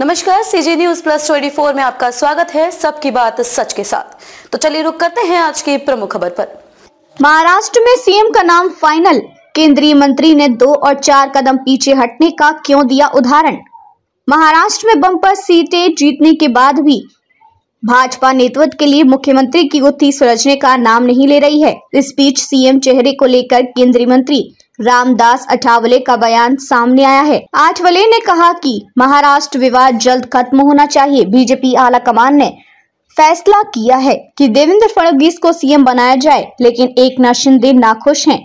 नमस्कार CG news plus 24 में आपका स्वागत है सबकी बात सच के साथ तो चलिए रुक करते हैं आज की प्रमुख खबर पर महाराष्ट्र में सीएम का नाम फाइनल केंद्रीय मंत्री ने दो और चार कदम पीछे हटने का क्यों दिया उदाहरण महाराष्ट्र में बम्पर सीटें जीतने के बाद भी भाजपा नेतृत्व के लिए मुख्यमंत्री की गुत्थी सुलझने का नाम नहीं ले रही है इस बीच सीएम चेहरे को लेकर केंद्रीय मंत्री रामदास अठावले का बयान सामने आया है आठवले ने कहा कि महाराष्ट्र विवाद जल्द खत्म होना चाहिए बीजेपी आला कमान ने फैसला किया है कि देवेंद्र फडणवीस को सीएम बनाया जाए लेकिन एक नाथ शिंदे नाखुश हैं।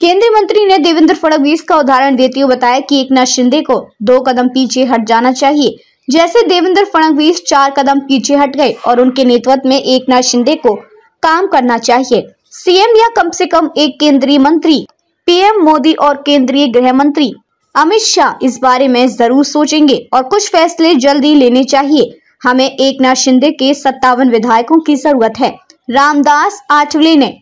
केंद्रीय मंत्री ने देवेंद्र फडणवीस का उदाहरण देते हुए बताया कि एक नाथ शिंदे को दो कदम पीछे हट जाना चाहिए जैसे देवेंद्र फडणवीस चार कदम पीछे हट गए और उनके नेतृत्व में एक नाथ शिंदे को काम करना चाहिए सीएम या कम से कम एक केंद्रीय मंत्री पीएम मोदी और केंद्रीय गृह मंत्री अमित शाह इस बारे में जरूर सोचेंगे और कुछ फैसले जल्दी लेने चाहिए हमें एक नाथ शिंदे के सत्तावन विधायकों की जरूरत है रामदास आठवले ने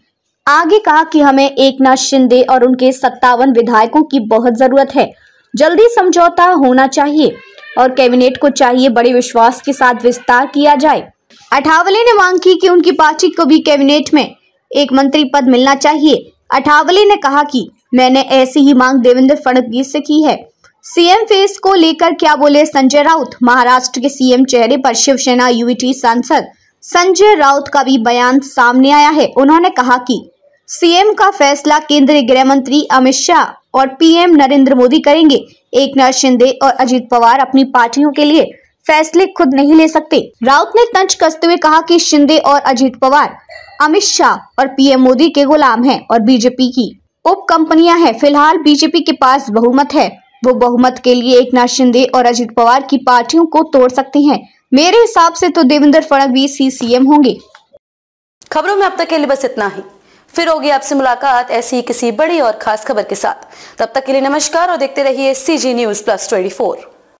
आगे कहा कि हमें एक नाथ शिंदे और उनके सत्तावन विधायकों की बहुत जरूरत है जल्दी समझौता होना चाहिए और कैबिनेट को चाहिए बड़े विश्वास के साथ विस्तार किया जाए अठावले ने मांग की कि उनकी पार्टी को भी कैबिनेट में एक मंत्री पद मिलना चाहिए अठावले ने कहा कि मैंने ऐसी ही मांग देवेंद्र फडणवीस से की है सीएम फेस को लेकर क्या बोले संजय राउत महाराष्ट्र के सीएम चेहरे पर शिवसेना यूटी सांसद संजय राउत का भी बयान सामने आया है उन्होंने कहा कि सीएम का फैसला केंद्रीय गृह मंत्री अमित शाह और पीएम नरेंद्र मोदी करेंगे एक नाथ शिंदे और अजीत पवार अपनी पार्टियों के लिए फैसले खुद नहीं ले सकते राउत ने तंज कसते हुए कहा कि शिंदे और अजीत पवार अमित शाह और पीएम मोदी के गुलाम हैं और बीजेपी की उप कंपनियां हैं फिलहाल बीजेपी के पास बहुमत है वो बहुमत के लिए एक नाथ शिंदे और अजीत पवार की पार्टियों को तोड़ सकते हैं मेरे हिसाब से तो देवेंद्र फडणवीस ही सीएम होंगे खबरों में अब तक के लिए बस इतना ही फिर होगी आपसे मुलाकात ऐसी किसी बड़ी और खास खबर के साथ तब तक के लिए नमस्कार और देखते रहिए C G news plus twenty